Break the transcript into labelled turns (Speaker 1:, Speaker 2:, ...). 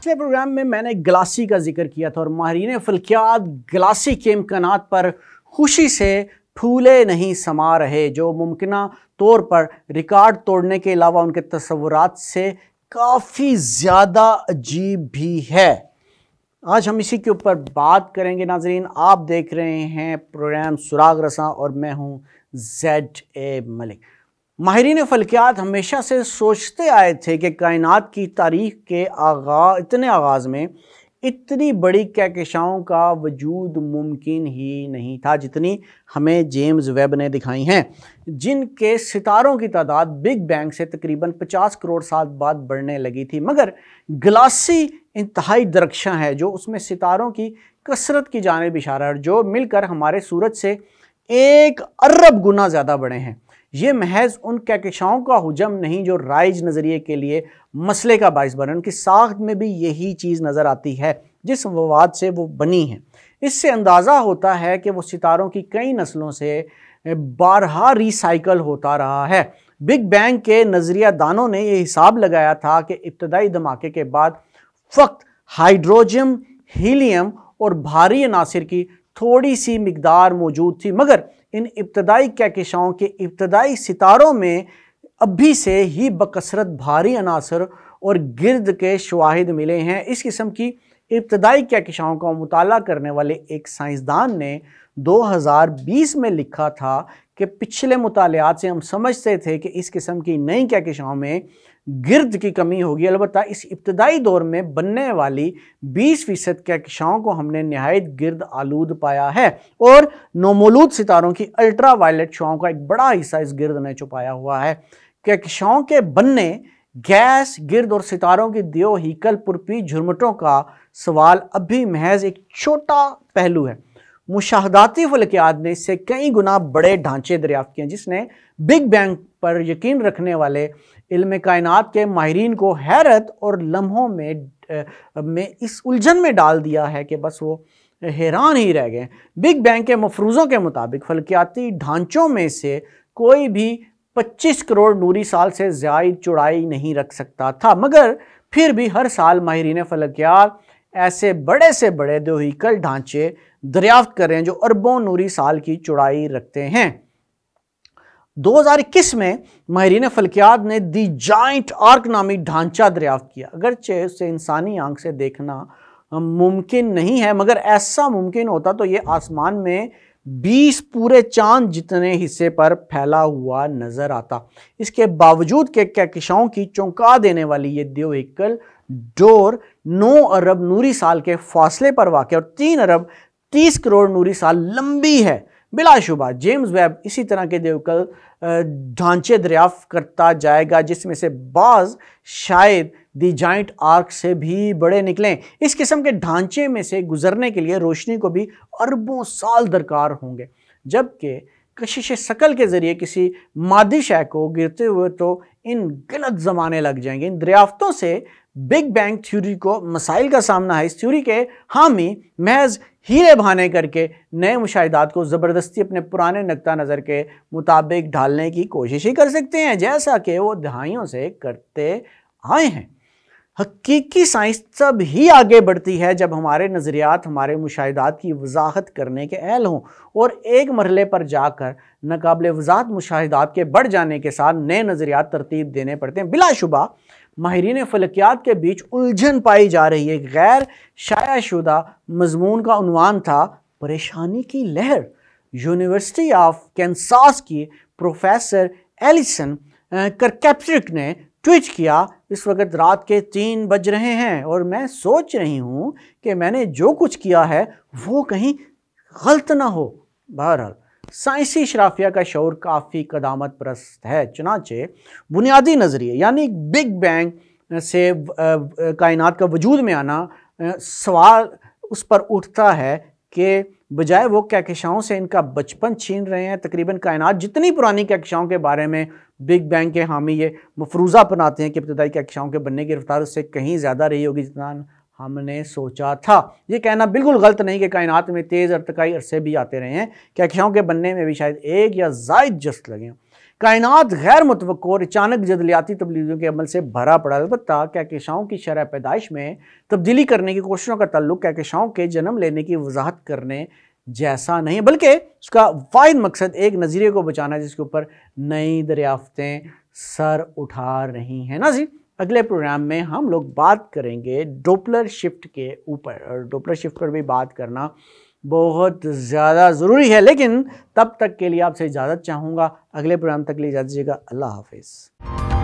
Speaker 1: पिछले प्रोग्राम में मैंने ग्लासी का जिक्र किया था और माहरीन फलकियात ग्लासी के इम्कान पर खुशी से फूले नहीं समा रहे जो मुमकिन तौर पर रिकॉर्ड तोड़ने के अलावा उनके तस्वूर से काफ़ी ज़्यादा अजीब भी है आज हम इसी के ऊपर बात करेंगे नाजरीन आप देख रहे हैं प्रोग्राम सुराग रसा और मैं हूँ जेड ए मलिक माहरीन फलकियात हमेशा से सोचते आए थे कि कायनात की तारीख के आगा इतने आगाज़ में इतनी बड़ी कहकशाओं का वजूद मुमकिन ही नहीं था जितनी हमें जेम्स वेब ने दिखाई हैं जिनके सितारों की तादाद बिग बैंग से तकरीबन 50 करोड़ साल बाद बढ़ने लगी थी मगर ग्लासी इंतहाई दरक्षा है जो उसमें सितारों की कसरत की जानब इशारा है जो मिलकर हमारे सूरज से एक अरब गुना ज़्यादा बढ़े हैं ये महज उन कहकशाओं का हजम नहीं जो राइज नज़रिए के लिए मसले का बायस बन उनकी साख में भी यही चीज़ नज़र आती है जिस वाद से वो बनी है इससे अंदाज़ा होता है कि वो सितारों की कई नस्लों से बारहा रिसाइकल होता रहा है बिग बैंग के नज़रिया दानों ने यह हिसाब लगाया था कि इब्तदाई धमाके के बाद फ़क्त हाइड्रोजन हीलियम और भारी अनासर की थोड़ी सी मकदार मौजूद थी मगर इन इब्तदाई कहकशाओं के इब्तदाई सितारों में अभी से ही बकसरत भारी अनासर और गिरद के शवाहद मिले हैं इस किस्म की इब्तदाई कहकशाओं का मताल करने वाले एक साइंसदान ने 2020 में लिखा था कि पिछले मुतालियात से हम समझते थे कि इस किस्म की नई कहकशाओं में गिरद की कमी होगी अलबत् इस इब्तदाई दौर में बनने वाली 20 फ़ीसद कहकशाओं को हमने नहायत गिरद आलूद पाया है और नोमोलूद सितारों की अल्ट्रा वायलेट शुआओं का एक बड़ा हिस्सा इस गिरद ने छुपाया हुआ है कहकशाओं के बनने गैस गिरद और सितारों की दियो हीकल पुरपी झुरमटों का सवाल अभी महज एक छोटा पहलू है मुशाहदाती फलकियात ने इससे कई गुना बड़े ढांचे दरियाफ्त किए जिसने बिग बैंग पर यकीन रखने वाले इल्म कायनात के माहरीन को हैरत और लम्हों में में इस उलझन में डाल दिया है कि बस वो हैरान ही रह गए बिग बैंग के मफरूज़ों के मुताबिक फलकियाती ढांचों में से कोई भी 25 करोड़ नूरी साल से ज़ायद चौड़ाई नहीं रख सकता था मगर फिर भी हर साल माहरीन फलकियात ऐसे बड़े से बड़े दोहिकल ढांचे दरियाफ्त करें जो अरबों नूरी साल की चौड़ाई रखते हैं 2021 में माहरीन फलकियात ने दी जॉइंट आर्क नामी ढांचा दरियाफ्त किया अगरचे उसे इंसानी आंख से देखना मुमकिन नहीं है मगर ऐसा मुमकिन होता तो ये आसमान में बीस पूरे चांद जितने हिस्से पर फैला हुआ नजर आता इसके बावजूद के कहकशाओं की चौंका देने वाली ये देवहिकल डोर नौ अरब नूरी साल के फासले पर वाक़ और तीन अरब तीस करोड़ नूरी साल लंबी है बिलाशुबा जेम्स वेब इसी तरह के देवकल ढांचे दरियाफ करता जाएगा जिसमें से बाज शायद दी जॉइंट आर्क से भी बड़े निकलें इस किस्म के ढांचे में से गुजरने के लिए रोशनी को भी अरबों साल दरकार होंगे जबकि कशिश शकल के ज़रिए किसी मादी शय को गिरते हुए तो इन गलत ज़माने लग जाएंगे इन दरियाफ्तों से बिग बैंग थ्योरी को मसाइल का सामना है इस थ्योरी के हामी महज हीरे बहाने करके नए मुशाहिदात को ज़बरदस्ती अपने पुराने नक्ता नज़र के मुताबिक ढालने की कोशिश ही कर सकते हैं जैसा कि वो दहाइयों से करते आए हैं हकीकी साइंस तब ही आगे बढ़ती है जब हमारे नज़रियात हमारे मुशाहदात की वजाहत करने के अहल हों और एक मरले पर जाकर नाकबिल वजाहत मुशाहदात के बढ़ जाने के साथ नए नज़रियात तरतीब देने पड़ते हैं बिलाशुबा माहरीन फलकियात के बीच उलझन पाई जा रही है गैर शाया शुदा मजमून का उनवान था परेशानी की लहर यूनिवर्सिटी ऑफ कैंसास की प्रोफेसर एलिसन करकैप्ट्रिक ने ट्वीट किया इस वक्त रात के तीन बज रहे हैं और मैं सोच रही हूँ कि मैंने जो कुछ किया है वो कहीं गलत ना हो बहरहाल साइंसी शराफिया का शौर काफ़ी कदामत परस्त है चनाचे बुनियादी नज़रिए यानी बिग बैंग से कायनात का वजूद में आना सवाल उस पर उठता है के बजाय वो कहकशाओं से इनका बचपन छीन रहे हैं तकरीबन कायनात जितनी पुरानी कहकशाओं के बारे में बिग बैंग के हामी ये मफरूज़ा अपनाते हैं कि इब्तदाई कहकशाओं के बनने की रफ्तार उससे कहीं ज़्यादा रही होगी जितना हमने सोचा था ये कहना बिल्कुल गलत नहीं कि कायनात में तेज़ अरतकई अरसे भी आते रहे हैं कहकशाओं के बनने में भी शायद एक या जायद जस्त लगे कायनात गैर मुतवक़ और अचानक जदलियाती तब्दीलियों के अमल से भरा पड़ा अलबत् कहकशाओं की शरह पैदाइश में तब्दीली करने की कोशिशों का तल्लुक कहकशाओं के जन्म लेने की वजाहत करने जैसा नहीं बल्कि उसका वाद मकसद एक नज़रिए को बचाना है जिसके ऊपर नई दरियाफ्तें सर उठा रही हैं ना जी अगले प्रोग्राम में हम लोग बात करेंगे डोपलर शिफ्ट के ऊपर और डोपलर शिफ्ट पर भी बात करना बहुत ज़्यादा ज़रूरी है लेकिन तब तक के लिए आपसे इजाज़त चाहूँगा अगले प्रोग्राम तक ले जाएगा दीजिएगा अल्लाह हाफिज़